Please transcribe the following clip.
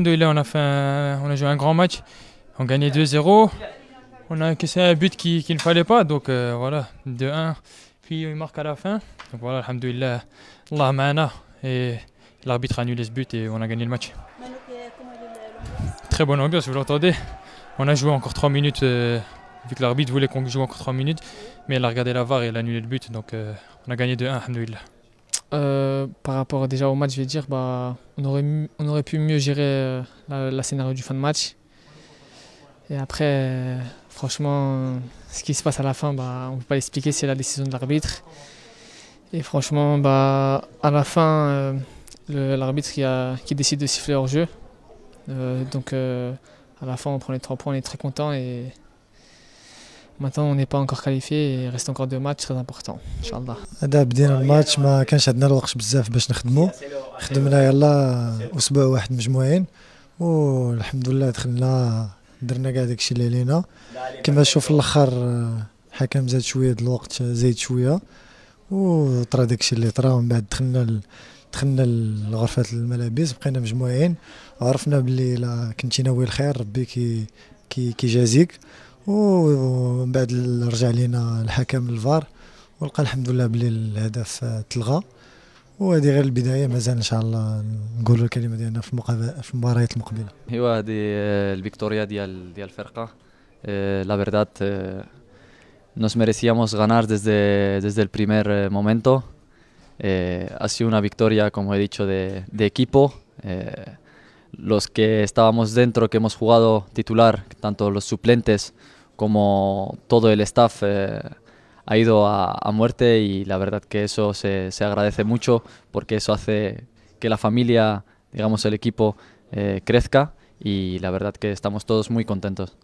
Alhamdoulilah, on a, joué un grand match. On a gagné 2-0. On a encaissé un but qu'il ne fallait pas. Donc euh, voilà, 2-1. Puis il marque à la fin. Donc voilà, Alhamdoulilah, Allah ma'ana. Et l'arbitre a annulé ce but et on a gagné le match. Très bonne ambiance, vous l'entendez. On a joué encore 3 minutes. Euh, vu que l'arbitre voulait qu'on joue encore 3 minutes. Mais elle a regardé la VAR et elle a annulé le but. Donc euh, on a gagné 2-1, Alhamdoulilah. Euh, par rapport déjà au match, je vais dire, bah, on, aurait, on aurait pu mieux gérer euh, la, scénario du fin de match. Et après, euh, franchement, ce qui se passe à la fin, bah, on ne peut pas l'expliquer, c'est la décision de l'arbitre. Et franchement, bah, à la fin, l'arbitre qui, qui, décide de siffler hors jeu. donc à la fin, on prend les trois points, on est très content et Maintenant, on n'est pas encore qualifié et reste encore deux matchs très importants, Inch'Allah. هذا بدينا الماتش ما كانش عندنا الوقت بزاف باش نخدمو خدمنا يلا اسبوع واحد مجموعين والحمد لله دخلنا درنا كاع داكشي اللي علينا كما شوف في الاخر الحكم زاد شويه د الوقت زايد شويه وطرا داكشي اللي طرا ومن بعد دخلنا دخلنا لغرفه الملابس بقينا مجموعين عرفنا بلي الا كنتي ناوي الخير ربي كي كي كيجازيك ومن بعد رجع لينا الحكم الفار ولقى الحمد لله بلي الهدف تلغى وهذه غير البدايه مازال ان شاء الله نقولوا الكلمه ديالنا في المقابل في المباريات المقبله ايوا هذه الفيكتوريا ديال ديال الفرقه آه، لا verdad nos merecíamos ganar desde desde el primer momento ha آه، sido una victoria como he dicho de de equipo آه، los que estábamos dentro que hemos jugado titular tanto los suplentes como todo el staff eh, ha ido a, muerte y la verdad que eso se, agradece mucho porque eso hace que la familia, digamos el equipo, eh, crezca y la verdad que estamos todos muy contentos.